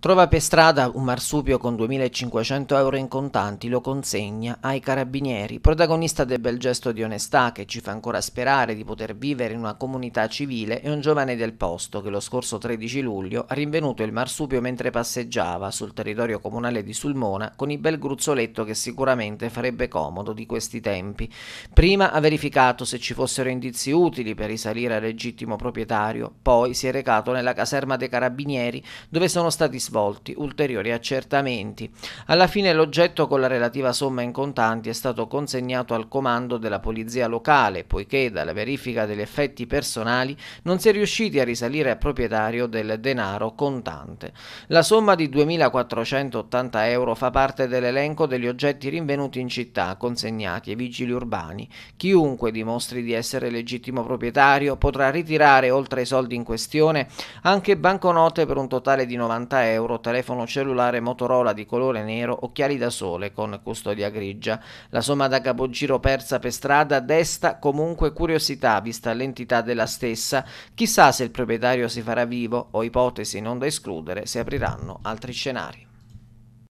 Trova per strada un marsupio con 2500 euro in contanti, lo consegna ai carabinieri, protagonista del bel gesto di onestà che ci fa ancora sperare di poter vivere in una comunità civile è un giovane del posto che lo scorso 13 luglio ha rinvenuto il marsupio mentre passeggiava sul territorio comunale di Sulmona con il bel gruzzoletto che sicuramente farebbe comodo di questi tempi. Prima ha verificato se ci fossero indizi utili per risalire al legittimo proprietario, poi si è recato nella caserma dei carabinieri dove sono stati svolti ulteriori accertamenti. Alla fine l'oggetto con la relativa somma in contanti è stato consegnato al comando della polizia locale, poiché dalla verifica degli effetti personali non si è riusciti a risalire al proprietario del denaro contante. La somma di 2.480 euro fa parte dell'elenco degli oggetti rinvenuti in città consegnati ai vigili urbani. Chiunque dimostri di essere legittimo proprietario potrà ritirare oltre ai soldi in questione anche banconote per un totale di 90 euro euro, telefono cellulare Motorola di colore nero, occhiali da sole con custodia grigia. La somma da capogiro persa per strada desta comunque curiosità vista l'entità della stessa. Chissà se il proprietario si farà vivo o ipotesi non da escludere si apriranno altri scenari.